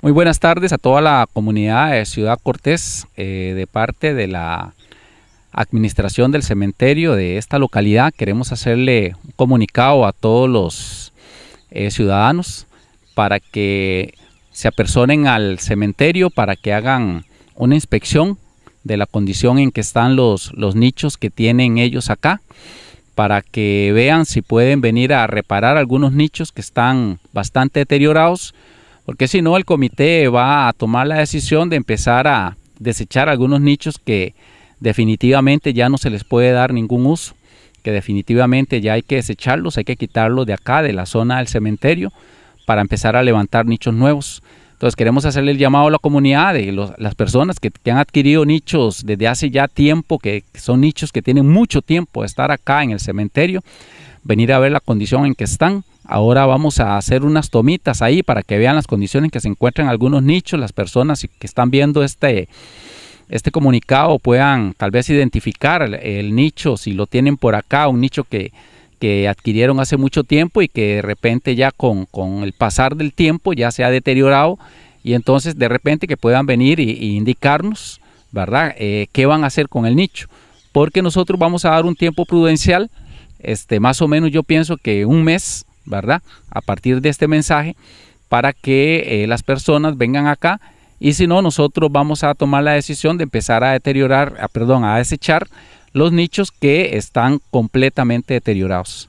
Muy buenas tardes a toda la comunidad de Ciudad Cortés, eh, de parte de la administración del cementerio de esta localidad. Queremos hacerle un comunicado a todos los eh, ciudadanos para que se apersonen al cementerio, para que hagan una inspección de la condición en que están los nichos que tienen ellos acá, para que vean si pueden venir a reparar algunos nichos que están bastante deteriorados porque si no el comité va a tomar la decisión de empezar a desechar algunos nichos que definitivamente ya no se les puede dar ningún uso, que definitivamente ya hay que desecharlos, hay que quitarlos de acá, de la zona del cementerio, para empezar a levantar nichos nuevos. Entonces queremos hacerle el llamado a la comunidad de las personas que, que, han adquirido nichos desde hace ya tiempo, que son nichos que tienen mucho tiempo de estar acá en el cementerio, venir a ver la condición en que están. Ahora vamos a hacer unas tomitas ahí para que vean las condiciones en que se encuentran algunos nichos, las personas que están viendo este, este comunicado puedan tal vez identificar el, nicho, si lo tienen por acá, un nicho que, que adquirieron hace mucho tiempo y que de repente ya con, el pasar del tiempo ya se ha deteriorado y entonces de repente que puedan venir y, indicarnos, ¿verdad? Eh, ¿Qué van a hacer con el nicho? Porque nosotros vamos a dar un tiempo prudencial este, más o menos yo pienso que un mes, ¿verdad? A partir de este mensaje, para que eh, las personas vengan acá y si no, nosotros vamos a tomar la decisión de empezar a deteriorar, a, ah, perdón, a desechar los nichos que están completamente deteriorados.